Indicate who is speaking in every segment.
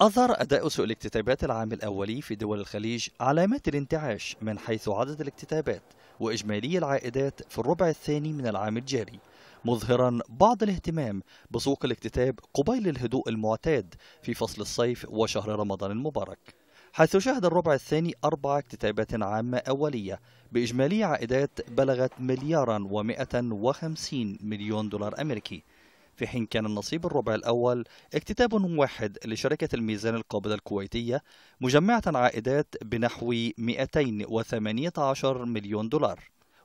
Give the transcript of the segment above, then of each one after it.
Speaker 1: أظهر أداء سوق الاكتتابات العام الأولي في دول الخليج علامات الانتعاش من حيث عدد الاكتتابات وإجمالي العائدات في الربع الثاني من العام الجاري مظهرا بعض الاهتمام بسوق الاكتتاب قبيل الهدوء المعتاد في فصل الصيف وشهر رمضان المبارك حيث شهد الربع الثاني أربع اكتتابات عامة أولية بإجمالي عائدات بلغت مليارا ومئة وخمسين مليون دولار أمريكي في حين كان النصيب الربع الأول اكتتاب واحد لشركة الميزان القابضة الكويتية مجمعة عائدات بنحو 218 مليون دولار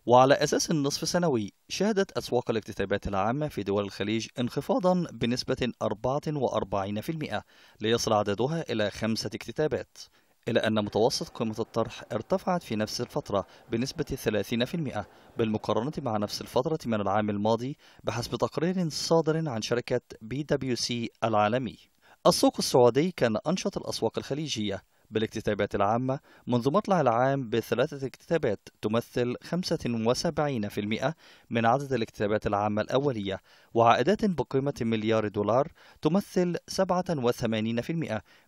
Speaker 1: وعلى أساس النصف سنوي شهدت أسواق الاكتتابات العامة في دول الخليج انخفاضا بنسبة 44% ليصل عددها إلى خمسة اكتتابات إلى أن متوسط قيمة الطرح ارتفعت في نفس الفترة بنسبة 30% بالمقارنة مع نفس الفترة من العام الماضي بحسب تقرير صادر عن شركة بي دبليو سي العالمي. السوق السعودي كان أنشط الأسواق الخليجية بالاكتتابات العامة منذ مطلع العام بثلاثة اكتتابات تمثل 75% من عدد الاكتتابات العامة الأولية وعائدات بقيمة مليار دولار تمثل 87%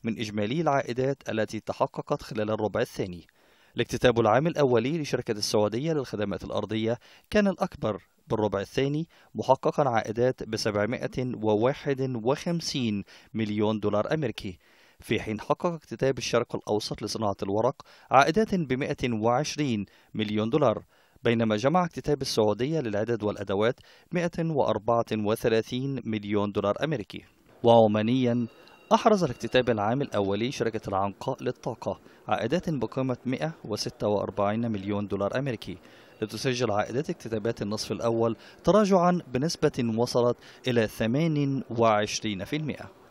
Speaker 1: من إجمالي العائدات التي تحققت خلال الربع الثاني الاكتتاب العام الأولي لشركة السعودية للخدمات الأرضية كان الأكبر بالربع الثاني محققا عائدات ب 751 مليون دولار أمريكي في حين حقق اكتتاب الشرق الأوسط لصناعة الورق عائدات ب 120 مليون دولار بينما جمع اكتتاب السعودية للعدد والأدوات 134 مليون دولار أمريكي وعمانيا أحرز الاكتتاب العام الأولي شركة العنقاء للطاقة عائدات بقيمة 146 مليون دولار أمريكي لتسجل عائدات اكتتابات النصف الأول تراجعا بنسبة وصلت إلى 28%